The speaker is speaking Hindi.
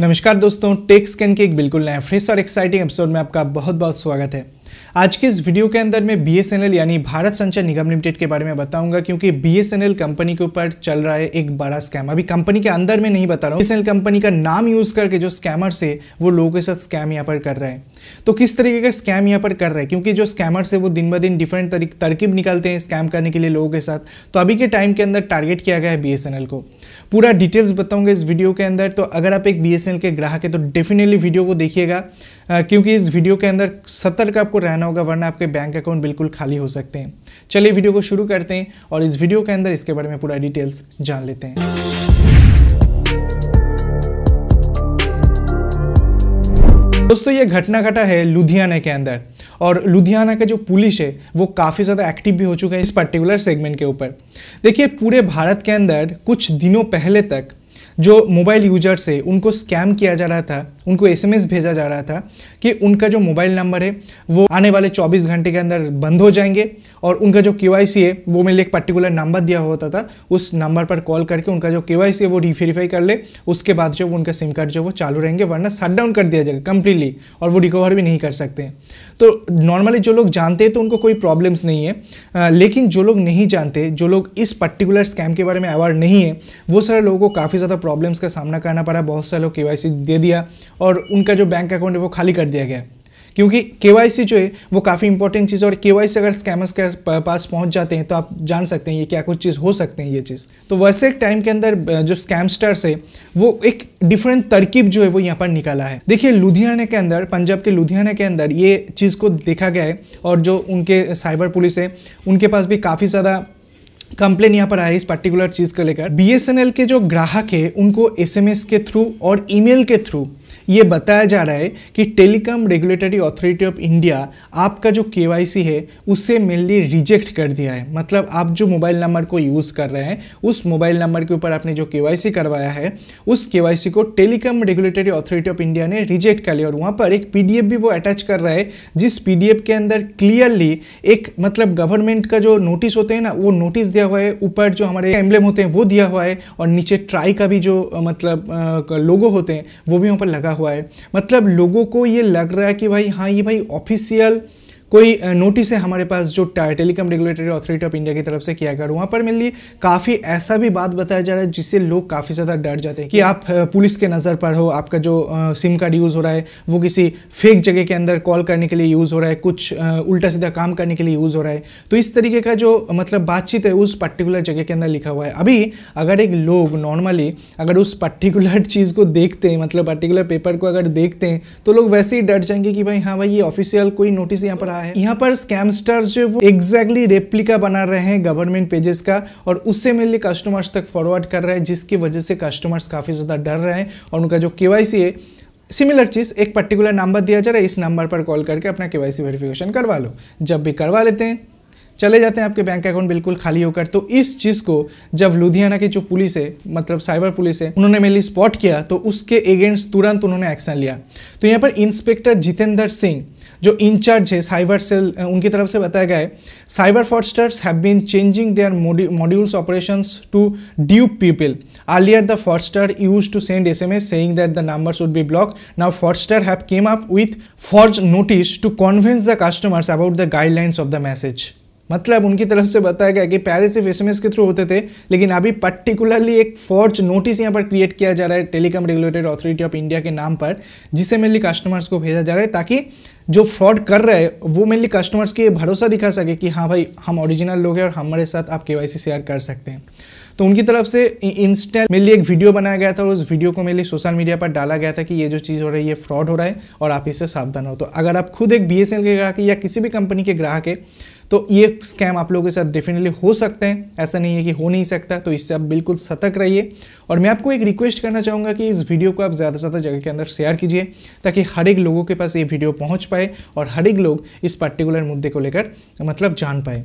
नमस्कार दोस्तों टेक स्कैन के एक बिल्कुल नया फ्रेश और एक्साइटिंग एपिसोड में आपका बहुत बहुत स्वागत है आज के इस वीडियो के अंदर मैं बी यानी भारत संचार निगम लिमिटेड के बारे में बताऊंगा क्योंकि बी कंपनी के ऊपर चल रहा है एक बड़ा स्कैम अभी कंपनी के अंदर में नहीं बता रहा हूँ बी कंपनी का नाम यूज करके जो स्कैमर्स है वो लोगों के साथ स्कैम यहाँ पर कर रहे हैं तो किस तरीके का स्कैम यहाँ पर कर रहे हैं क्योंकि जो स्कैमर्स है वो दिन ब दिन डिफरेंट तरकीब निकालते हैं स्कैम करने के लिए लोगों के साथ तो अभी के टाइम के अंदर टारगेट किया गया है बी को पूरा डिटेल्स बताऊंगा इस वीडियो के अंदर तो अगर आप एक बी के ग्राहक है तो डेफिनेटली वीडियो को देखिएगा क्योंकि इस वीडियो के अंदर सतर्क आपको रहना होगा वरना आपके बैंक अकाउंट बिल्कुल खाली हो सकते हैं चलिए वीडियो को शुरू करते हैं और इस वीडियो के अंदर इसके बारे में पूरा डिटेल्स जान लेते हैं दोस्तों ये घटना घटा है लुधियाना के अंदर और लुधियाना का जो पुलिस है वो काफ़ी ज़्यादा एक्टिव भी हो चुका है इस पर्टिकुलर सेगमेंट के ऊपर देखिए पूरे भारत के अंदर कुछ दिनों पहले तक जो मोबाइल यूजर्स है उनको स्कैम किया जा रहा था उनको एसएमएस भेजा जा रहा था कि उनका जो मोबाइल नंबर है वो आने वाले 24 घंटे के अंदर बंद हो जाएंगे और उनका जो के है वो मेरे लिए एक पर्टिकुलर नंबर दिया होता था उस नंबर पर कॉल करके उनका जो के है वो रिफेरीफाई कर ले उसके बाद जो उनका सिम कार्ड जो वो चालू रहेंगे वरना शट डाउन कर दिया जाएगा कम्प्लीटली और वो रिकवर भी नहीं कर सकते हैं तो नॉर्मली जो लोग जानते हैं तो उनको कोई प्रॉब्लम्स नहीं है आ, लेकिन जो लोग नहीं जानते जो लोग इस पर्टिकुलर स्कैम के बारे में अवेयर नहीं है वो सारे लोगों को काफ़ी ज़्यादा प्रॉब्लम्स का सामना करना पड़ा बहुत सारे लोग के दे दिया और उनका जो बैंक अकाउंट है वो खाली कर दिया गया क्योंकि के जो है वो काफ़ी इंपॉर्टेंट चीज़ है और के अगर स्कैमर्स के पास पहुँच जाते हैं तो आप जान सकते हैं ये क्या कुछ चीज़ हो सकते हैं ये चीज़ तो वैसे टाइम के अंदर जो स्कैमस्टर्स है वो एक डिफरेंट तरकीब जो है वो यहाँ पर निकाला है देखिए लुधियाना के अंदर पंजाब के लुधियाना के अंदर ये चीज़ को देखा गया है और जो उनके साइबर पुलिस है उनके पास भी काफ़ी ज़्यादा कंप्लेन यहाँ पर आई इस पर्टिकुलर चीज़ को लेकर बी के जो ग्राहक है उनको एस के थ्रू और ई के थ्रू ये बताया जा रहा है कि Telecom Regulatory Authority of India आपका जो के है उसे मेनली रिजेक्ट कर दिया है मतलब आप जो मोबाइल नंबर को यूज़ कर रहे हैं उस मोबाइल नंबर के ऊपर आपने जो के करवाया है उस के को Telecom Regulatory Authority of India ने रिजेक्ट कर लिया और वहाँ पर एक पी भी वो अटैच कर रहा है जिस पी के अंदर क्लियरली एक मतलब गवर्नमेंट का जो नोटिस होते हैं ना वो नोटिस दिया हुआ है ऊपर जो हमारे एम्बलेम होते हैं वो दिया हुआ है और नीचे ट्राई का भी जो मतलब लोगो होते हैं वो भी वहाँ पर लगा हुआ है मतलब लोगों को ये लग रहा है कि भाई हाँ ये भाई ऑफिशियल कोई नोटिस है हमारे पास जो Telecom Regulatory Authority of India की तरफ से किया गया वहाँ पर मेनली काफ़ी ऐसा भी बात बताया जा रहा है जिससे लोग काफ़ी ज़्यादा डर जाते हैं कि आप पुलिस के नज़र पर हो आपका जो सिम कार्ड यूज़ हो रहा है वो किसी फेक जगह के अंदर कॉल करने के लिए यूज़ हो रहा है कुछ उल्टा सीधा काम करने के लिए यूज़ हो रहा है तो इस तरीके का जो मतलब बातचीत है उस पर्टिकुलर जगह के अंदर लिखा हुआ है अभी अगर एक लोग नॉर्मली अगर उस पर्टिकुलर चीज़ को देखते हैं मतलब पर्टिकुलर पेपर को अगर देखते हैं तो लोग वैसे ही डर जाएंगे कि भाई हाँ भाई ये ऑफिशियल कोई नोटिस यहाँ पर रहा है यहाँ पर स्कैमस्टर्स जो वो एग्जैक्टली रेप्लिका बना रहे हैं गवर्नमेंट पेजेस का और उससे मिलने कस्टमर्स तक फॉरवर्ड कर रहे हैं जिसकी वजह से कस्टमर्स काफ़ी ज़्यादा डर रहे हैं और उनका जो के है सिमिलर चीज़ एक पर्टिकुलर नंबर दिया जा रहा है इस नंबर पर कॉल करके अपना के वेरिफिकेशन करवा लो जब भी करवा लेते हैं चले जाते हैं आपके बैंक अकाउंट बिल्कुल खाली होकर तो इस चीज़ को जब लुधियाना की जो पुलिस है मतलब साइबर पुलिस है उन्होंने मेनली स्पॉट किया तो उसके अगेंस्ट तुरंत उन्होंने एक्शन लिया तो यहाँ पर इंस्पेक्टर जितेंद्र सिंह जो इंचार्ज है साइबर सेल उनकी तरफ से बताया गया है cyber fraudsters have been changing their modules operations to dupe people earlier the fraudster used to send sms saying that the number should be block now fraudster have came up with forge notice to convince the customers about the guidelines of the message मतलब उनकी तरफ से बताया गया कि पहले सिर्फ एस के थ्रू होते थे लेकिन अभी पर्टिकुलरली एक फॉर्ज नोटिस यहाँ पर क्रिएट किया जा रहा है Telecom regulated authority of India के नाम पर जिसे मेनली कस्टमर्स को भेजा जा रहा है ताकि जो फ्रॉड कर रहे हैं वो मेनली कस्टमर्स के भरोसा दिखा सके कि हाँ भाई हम ओरिजिनल लोग हैं और हमारे साथ आप के शेयर कर सकते हैं तो उनकी तरफ से इंस्टेंट मेनली एक वीडियो बनाया गया था और उस वीडियो को मेनली सोशल मीडिया पर डाला गया था कि ये जो चीज़ हो रही है ये फ्रॉड हो रहा है और आप इससे सावधान हो तो अगर आप खुद एक बी के ग्राहक या किसी भी कंपनी के ग्राहक है तो ये स्कैम आप लोगों के साथ डेफिनेटली हो सकते हैं ऐसा नहीं है कि हो नहीं सकता तो इससे आप बिल्कुल सतर्क रहिए और मैं आपको एक रिक्वेस्ट करना चाहूँगा कि इस वीडियो को आप ज़्यादा से ज़्यादा जगह के अंदर शेयर कीजिए ताकि हर एक लोगों के पास ये वीडियो पहुँच पाए और हर एक लोग इस पर्टिकुलर मुद्दे को लेकर मतलब जान पाए